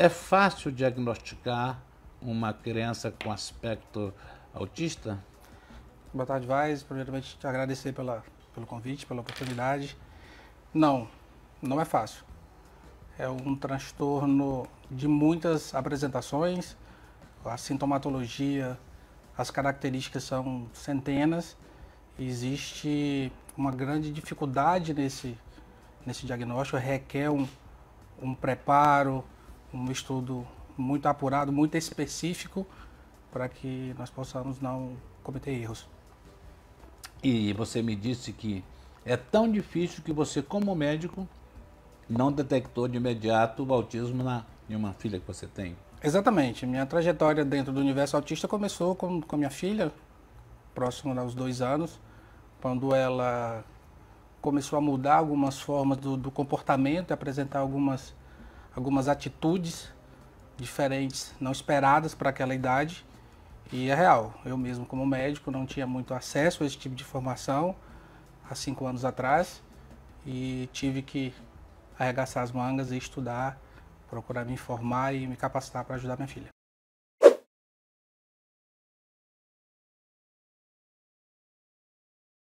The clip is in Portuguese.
É fácil diagnosticar uma criança com aspecto autista? Boa tarde, Vaz. Primeiramente, te agradecer pela, pelo convite, pela oportunidade. Não, não é fácil. É um transtorno de muitas apresentações, a sintomatologia, as características são centenas. Existe uma grande dificuldade nesse, nesse diagnóstico, requer um, um preparo, um estudo muito apurado, muito específico, para que nós possamos não cometer erros. E você me disse que é tão difícil que você, como médico, não detectou de imediato o autismo na, em uma filha que você tem. Exatamente. Minha trajetória dentro do universo autista começou com, com minha filha, próximo aos dois anos, quando ela começou a mudar algumas formas do, do comportamento, apresentar algumas algumas atitudes diferentes, não esperadas para aquela idade. E é real, eu mesmo como médico não tinha muito acesso a esse tipo de formação há cinco anos atrás e tive que arregaçar as mangas e estudar, procurar me informar e me capacitar para ajudar minha filha.